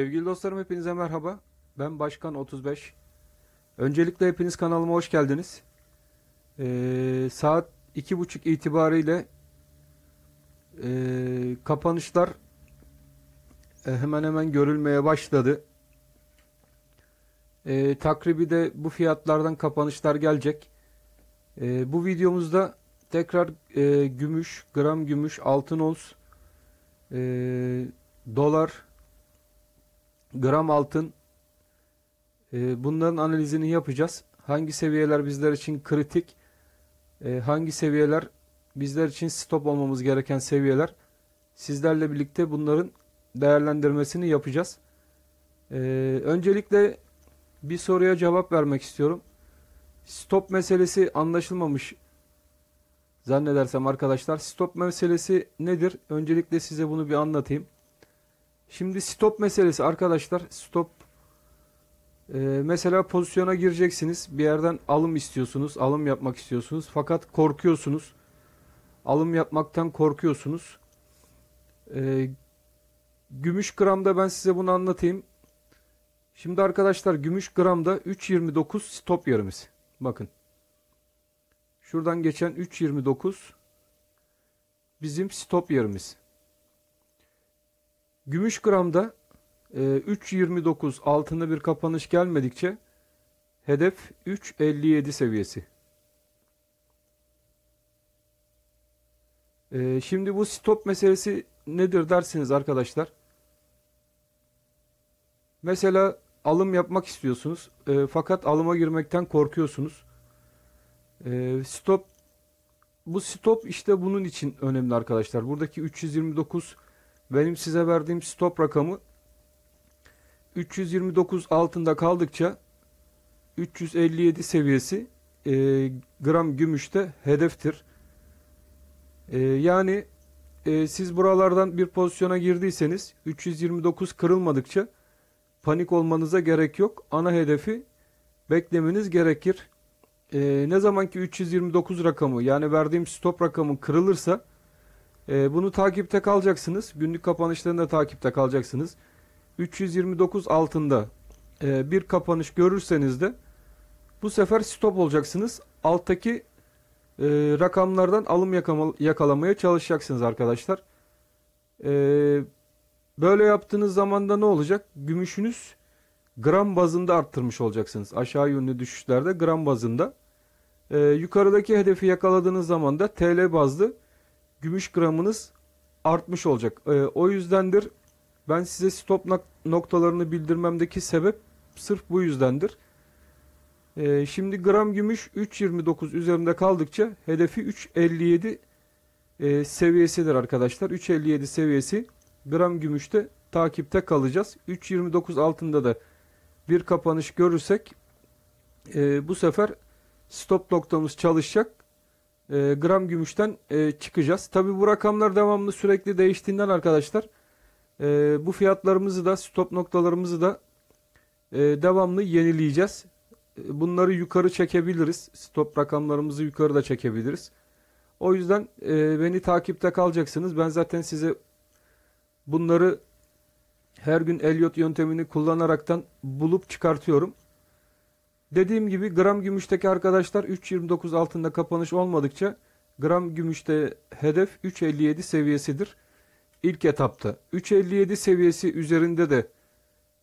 Sevgili dostlarım hepinize merhaba. Ben Başkan 35. Öncelikle hepiniz kanalıma hoş geldiniz. Ee, saat 2.30 itibariyle e, kapanışlar e, hemen hemen görülmeye başladı. E, takribi de bu fiyatlardan kapanışlar gelecek. E, bu videomuzda tekrar e, gümüş, gram gümüş, altın ons, e, dolar, gram altın e, bunların analizini yapacağız. Hangi seviyeler bizler için kritik, e, hangi seviyeler bizler için stop olmamız gereken seviyeler. Sizlerle birlikte bunların değerlendirmesini yapacağız. E, öncelikle bir soruya cevap vermek istiyorum. Stop meselesi anlaşılmamış zannedersem arkadaşlar. Stop meselesi nedir? Öncelikle size bunu bir anlatayım. Şimdi stop meselesi arkadaşlar. Stop ee, mesela pozisyona gireceksiniz. Bir yerden alım istiyorsunuz. Alım yapmak istiyorsunuz. Fakat korkuyorsunuz. Alım yapmaktan korkuyorsunuz. Ee, gümüş gramda ben size bunu anlatayım. Şimdi arkadaşlar gümüş gramda 3.29 stop yerimiz. Bakın. Şuradan geçen 3.29 bizim stop yerimiz. Gümüş gramda e, 3.29 altında bir kapanış gelmedikçe hedef 3.57 seviyesi. E, şimdi bu stop meselesi nedir dersiniz arkadaşlar. Mesela alım yapmak istiyorsunuz e, fakat alıma girmekten korkuyorsunuz. E, stop bu stop işte bunun için önemli arkadaşlar. Buradaki 329 benim size verdiğim stop rakamı 329 altında kaldıkça 357 seviyesi e, gram gümüşte hedeftir. E, yani e, siz buralardan bir pozisyona girdiyseniz 329 kırılmadıkça panik olmanıza gerek yok. Ana hedefi beklemeniz gerekir. E, ne zaman ki 329 rakamı yani verdiğim stop rakamı kırılırsa e, bunu takipte kalacaksınız. Günlük kapanışlarını da takipte kalacaksınız. 329 altında e, bir kapanış görürseniz de bu sefer stop olacaksınız. Alttaki e, rakamlardan alım yakalamaya çalışacaksınız arkadaşlar. E, böyle yaptığınız zaman da ne olacak? Gümüşünüz gram bazında arttırmış olacaksınız. Aşağı yönlü düşüşlerde gram bazında. E, yukarıdaki hedefi yakaladığınız zaman da TL bazlı gümüş gramınız artmış olacak. E, o yüzdendir ben size stop noktalarını bildirmemdeki sebep sırf bu yüzdendir. E, şimdi gram gümüş 3.29 üzerinde kaldıkça hedefi 3.57 e, seviyesidir arkadaşlar. 3.57 seviyesi gram gümüşte takipte kalacağız. 3.29 altında da bir kapanış görürsek e, bu sefer stop noktamız çalışacak e, gram gümüşten e, çıkacağız. Tabi bu rakamlar devamlı sürekli değiştiğinden arkadaşlar e, bu fiyatlarımızı da stop noktalarımızı da e, devamlı yenileyeceğiz. E, bunları yukarı çekebiliriz. Stop rakamlarımızı yukarı da çekebiliriz. O yüzden e, beni takipte kalacaksınız. Ben zaten size bunları her gün Elliot yöntemini kullanaraktan bulup çıkartıyorum. Dediğim gibi gram gümüşteki arkadaşlar 3.29 altında kapanış olmadıkça gram gümüşte hedef 3.57 seviyesidir. İlk etapta 3.57 seviyesi üzerinde de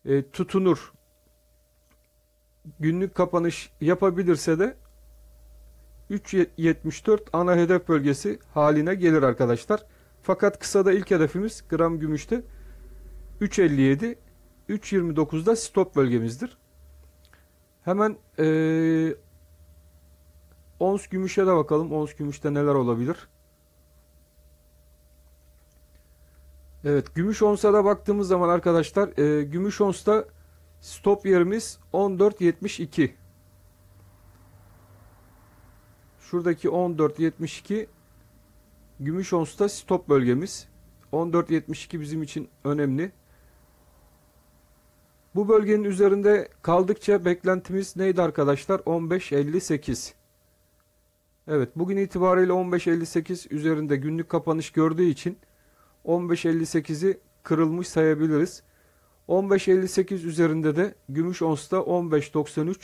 e, tutunur. Günlük kapanış yapabilirse de 3.74 ana hedef bölgesi haline gelir arkadaşlar. Fakat kısada ilk hedefimiz gram gümüşte 3.57, 3.29'da stop bölgemizdir. Hemen ee, ons gümüşe de bakalım. Ons gümüşte neler olabilir? Evet gümüş onsa da baktığımız zaman arkadaşlar e, gümüş onsta stop yerimiz 14.72. Şuradaki 14.72 gümüş onsta stop bölgemiz. 14.72 bizim için önemli. Bu bölgenin üzerinde kaldıkça beklentimiz neydi arkadaşlar? 15.58. Evet bugün itibariyle 15.58 üzerinde günlük kapanış gördüğü için 15.58'i kırılmış sayabiliriz. 15.58 üzerinde de gümüş onsta 15.93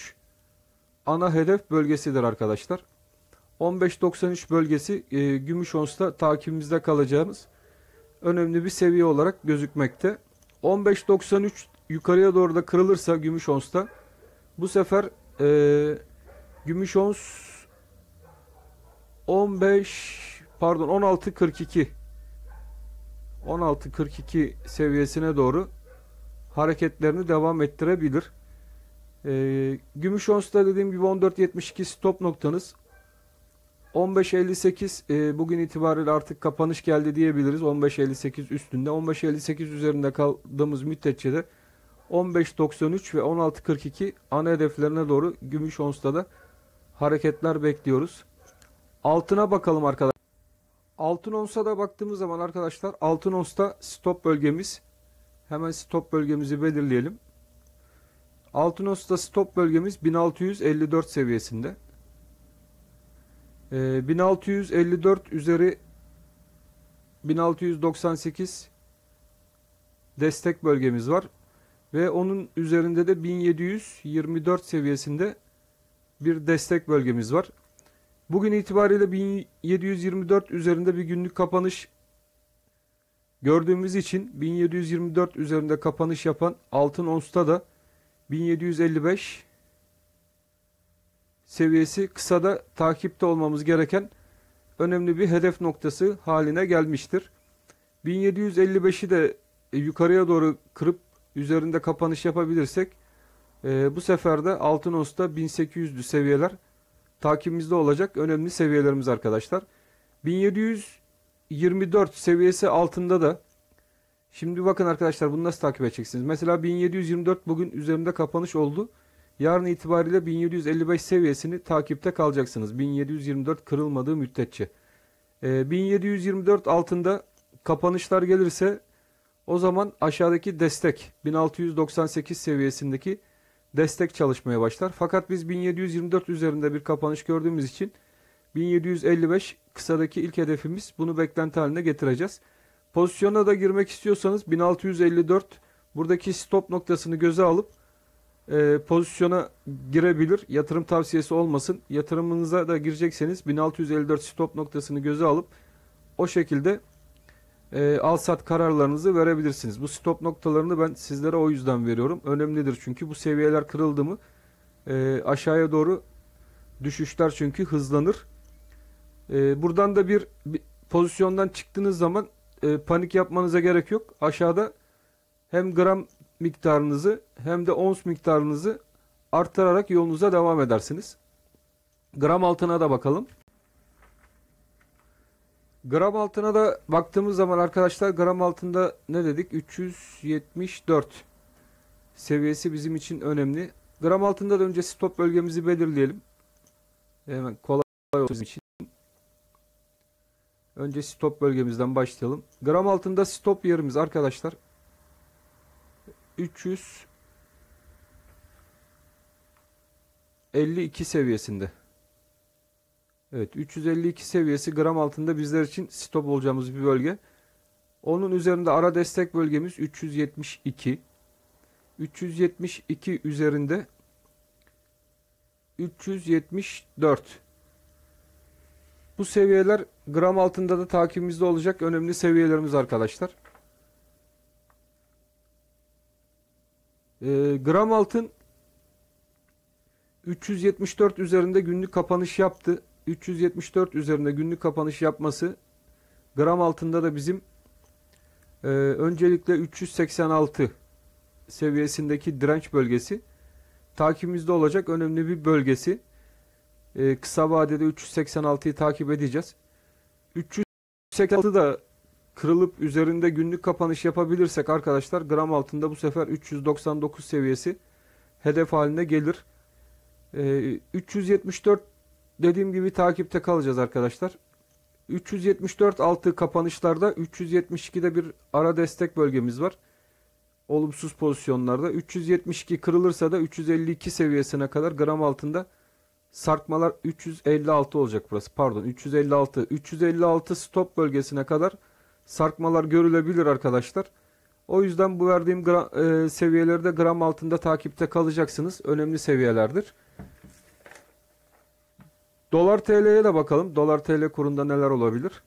ana hedef bölgesidir arkadaşlar. 15.93 bölgesi e, gümüş onsta takibimizde kalacağımız önemli bir seviye olarak gözükmekte. 15.93 yukarıya doğru da kırılırsa gümüş onsta bu sefer e, gümüş ons 15 pardon 16.42 16.42 seviyesine doğru hareketlerini devam ettirebilir. E, gümüş onsta dediğim gibi 14.72 stop noktanız. 15.58 e, bugün itibariyle artık kapanış geldi diyebiliriz. 15.58 üstünde. 15.58 üzerinde kaldığımız müddetçe de 15.93 ve 16.42 ana hedeflerine doğru gümüş onsta da hareketler bekliyoruz. Altına bakalım arkadaşlar. Altın onsa da baktığımız zaman arkadaşlar altın onsta stop bölgemiz. Hemen stop bölgemizi belirleyelim. Altın onsta stop bölgemiz 1654 seviyesinde. 1654 ee, üzeri 1698 destek bölgemiz var. Ve onun üzerinde de 1724 seviyesinde bir destek bölgemiz var. Bugün itibariyle 1724 üzerinde bir günlük kapanış gördüğümüz için 1724 üzerinde kapanış yapan altın onsta da 1755 seviyesi kısa da takipte olmamız gereken önemli bir hedef noktası haline gelmiştir. 1755'i de yukarıya doğru kırıp üzerinde kapanış yapabilirsek e, bu sefer de altın osta 1800'lü seviyeler takibimizde olacak önemli seviyelerimiz arkadaşlar. 1724 seviyesi altında da şimdi bakın arkadaşlar bunu nasıl takip edeceksiniz. Mesela 1724 bugün üzerinde kapanış oldu. Yarın itibariyle 1755 seviyesini takipte kalacaksınız. 1724 kırılmadığı müddetçe. E, 1724 altında kapanışlar gelirse o zaman aşağıdaki destek 1698 seviyesindeki destek çalışmaya başlar. Fakat biz 1724 üzerinde bir kapanış gördüğümüz için 1755 kısadaki ilk hedefimiz bunu beklenti haline getireceğiz. Pozisyona da girmek istiyorsanız 1654 buradaki stop noktasını göze alıp e, pozisyona girebilir. Yatırım tavsiyesi olmasın. Yatırımınıza da girecekseniz 1654 stop noktasını göze alıp o şekilde e, al sat kararlarınızı verebilirsiniz. Bu stop noktalarını ben sizlere o yüzden veriyorum. Önemlidir çünkü bu seviyeler kırıldı mı e, aşağıya doğru düşüşler çünkü hızlanır. E, buradan da bir, bir pozisyondan çıktığınız zaman e, panik yapmanıza gerek yok. Aşağıda hem gram miktarınızı hem de ons miktarınızı arttırarak yolunuza devam edersiniz. Gram altına da bakalım. Gram altına da baktığımız zaman arkadaşlar gram altında ne dedik? 374 seviyesi bizim için önemli. Gram altında da önce stop bölgemizi belirleyelim. Hemen kolay olsun için. Önce stop bölgemizden başlayalım. Gram altında stop yerimiz arkadaşlar. 352 seviyesinde. Evet 352 seviyesi gram altında bizler için stop olacağımız bir bölge. Onun üzerinde ara destek bölgemiz 372. 372 üzerinde 374. Bu seviyeler gram altında da takibimizde olacak önemli seviyelerimiz arkadaşlar. Ee, gram altın 374 üzerinde günlük kapanış yaptı. 374 üzerinde günlük kapanış yapması gram altında da bizim e, öncelikle 386 seviyesindeki direnç bölgesi takibimizde olacak önemli bir bölgesi. E, kısa vadede 386'yı takip edeceğiz. 386 da kırılıp üzerinde günlük kapanış yapabilirsek arkadaşlar gram altında bu sefer 399 seviyesi hedef haline gelir. E, 374 Dediğim gibi takipte kalacağız arkadaşlar. 374 altı kapanışlarda 372'de bir ara destek bölgemiz var. Olumsuz pozisyonlarda 372 kırılırsa da 352 seviyesine kadar gram altında sarkmalar 356 olacak burası. Pardon 356. 356 stop bölgesine kadar sarkmalar görülebilir arkadaşlar. O yüzden bu verdiğim gram, e, seviyeleri gram altında takipte kalacaksınız. Önemli seviyelerdir. Dolar TL'ye de bakalım. Dolar TL kurunda neler olabilir?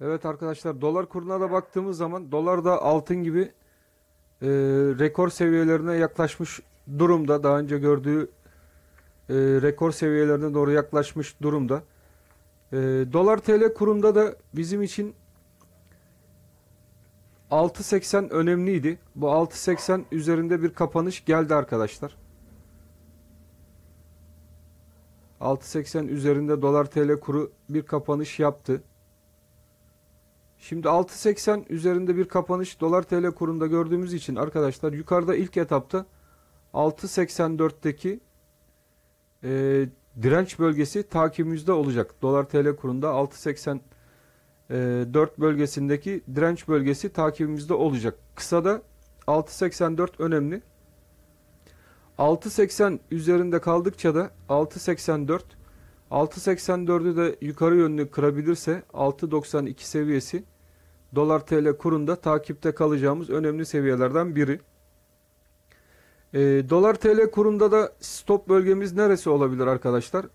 Evet arkadaşlar dolar kuruna da baktığımız zaman dolar da altın gibi e, rekor seviyelerine yaklaşmış durumda. Daha önce gördüğü e, rekor seviyelerine doğru yaklaşmış durumda. E, dolar TL kurunda da bizim için 6.80 önemliydi. Bu 6.80 üzerinde bir kapanış geldi arkadaşlar. 6.80 üzerinde dolar TL kuru bir kapanış yaptı. Şimdi 6.80 üzerinde bir kapanış dolar TL kurunda gördüğümüz için arkadaşlar yukarıda ilk etapta 6.84'teki e, direnç bölgesi takibimizde olacak. Dolar TL kurunda 6.84 e, bölgesindeki direnç bölgesi takibimizde olacak. Kısada 6.84 önemli. 6.80 üzerinde kaldıkça da 6.84 6.84'ü de yukarı yönlü kırabilirse 6.92 seviyesi dolar TL kurunda takipte kalacağımız önemli seviyelerden biri. E, dolar TL kurunda da stop bölgemiz neresi olabilir arkadaşlar?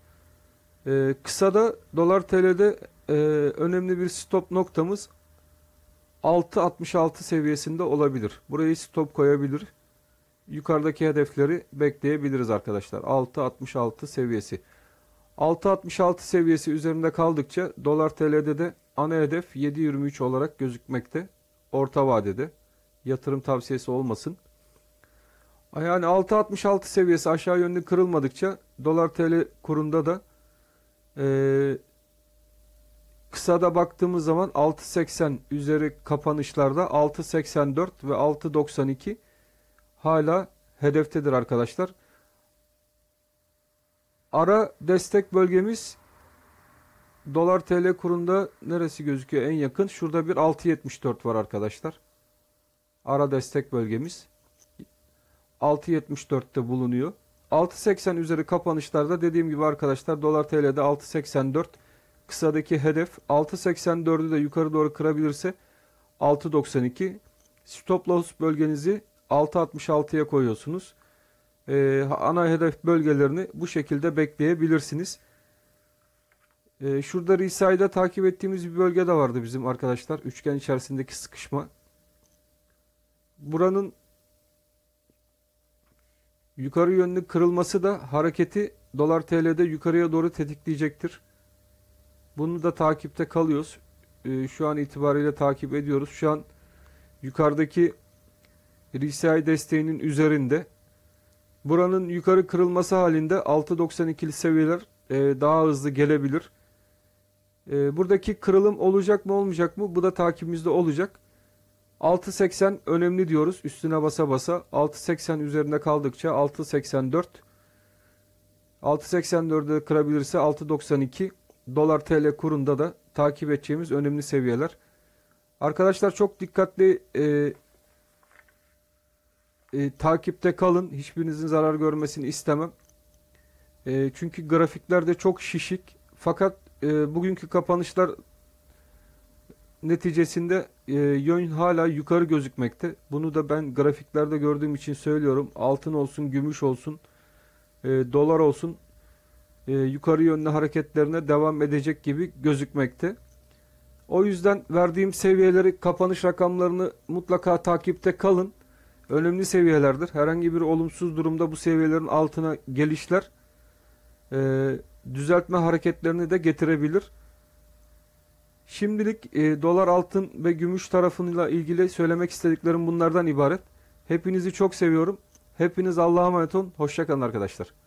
E, kısada dolar TL'de e, önemli bir stop noktamız 6.66 seviyesinde olabilir. Burayı stop koyabilir yukarıdaki hedefleri bekleyebiliriz arkadaşlar. 6.66 seviyesi. 6.66 seviyesi üzerinde kaldıkça dolar TL'de de ana hedef 7.23 olarak gözükmekte. Orta vadede yatırım tavsiyesi olmasın. Yani 6.66 seviyesi aşağı yönlü kırılmadıkça dolar TL kurunda da e, kısada baktığımız zaman 6.80 üzeri kapanışlarda 6.84 ve 6.92 hala hedeftedir arkadaşlar. Ara destek bölgemiz dolar TL kurunda neresi gözüküyor en yakın? Şurada bir 6.74 var arkadaşlar. Ara destek bölgemiz 6.74'te bulunuyor. 6.80 üzeri kapanışlarda dediğim gibi arkadaşlar dolar TL'de 6.84 kısadaki hedef 6.84'ü de yukarı doğru kırabilirse 6.92 stop loss bölgenizi 6.66'ya koyuyorsunuz. Ee, ana hedef bölgelerini bu şekilde bekleyebilirsiniz. Ee, şurada Reside'da takip ettiğimiz bir bölge de vardı bizim arkadaşlar. Üçgen içerisindeki sıkışma. Buranın yukarı yönlü kırılması da hareketi dolar TL'de yukarıya doğru tetikleyecektir. Bunu da takipte kalıyoruz. Ee, şu an itibariyle takip ediyoruz. Şu an yukarıdaki RSI desteğinin üzerinde. Buranın yukarı kırılması halinde 6.92'li seviyeler e, daha hızlı gelebilir. E, buradaki kırılım olacak mı olmayacak mı? Bu da takibimizde olacak. 6.80 önemli diyoruz. Üstüne basa basa. 6.80 üzerinde kaldıkça 6.84 684'de kırabilirse 6.92 dolar TL kurunda da takip edeceğimiz önemli seviyeler. Arkadaşlar çok dikkatli e, e, takipte kalın. Hiçbirinizin zarar görmesini istemem. E, çünkü grafiklerde çok şişik. Fakat e, bugünkü kapanışlar neticesinde e, yön hala yukarı gözükmekte. Bunu da ben grafiklerde gördüğüm için söylüyorum. Altın olsun, gümüş olsun, e, dolar olsun e, yukarı yönlü hareketlerine devam edecek gibi gözükmekte. O yüzden verdiğim seviyeleri, kapanış rakamlarını mutlaka takipte kalın önemli seviyelerdir. Herhangi bir olumsuz durumda bu seviyelerin altına gelişler e, düzeltme hareketlerini de getirebilir. Şimdilik e, dolar altın ve gümüş tarafıyla ilgili söylemek istediklerim bunlardan ibaret. Hepinizi çok seviyorum. Hepiniz Allah'a emanet olun. Hoşçakalın arkadaşlar.